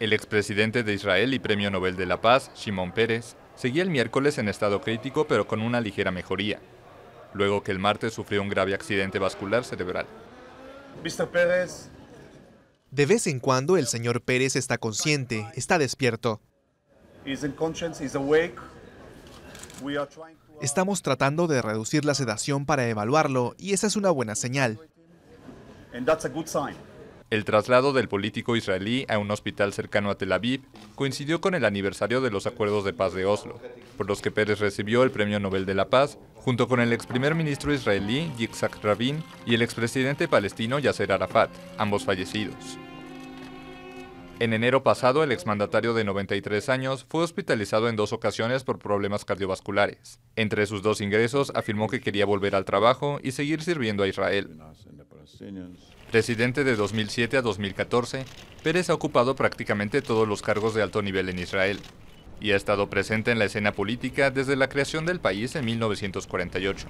El expresidente de Israel y Premio Nobel de la Paz, Shimon Pérez, seguía el miércoles en estado crítico pero con una ligera mejoría, luego que el martes sufrió un grave accidente vascular cerebral. De vez en cuando el señor Pérez está consciente, está despierto. Estamos tratando de reducir la sedación para evaluarlo y esa es una buena señal. El traslado del político israelí a un hospital cercano a Tel Aviv coincidió con el aniversario de los acuerdos de paz de Oslo, por los que Pérez recibió el Premio Nobel de la Paz, junto con el ex primer ministro israelí Yitzhak Rabin y el expresidente palestino Yasser Arafat, ambos fallecidos. En enero pasado, el exmandatario de 93 años fue hospitalizado en dos ocasiones por problemas cardiovasculares. Entre sus dos ingresos, afirmó que quería volver al trabajo y seguir sirviendo a Israel. Presidente de 2007 a 2014, Pérez ha ocupado prácticamente todos los cargos de alto nivel en Israel y ha estado presente en la escena política desde la creación del país en 1948.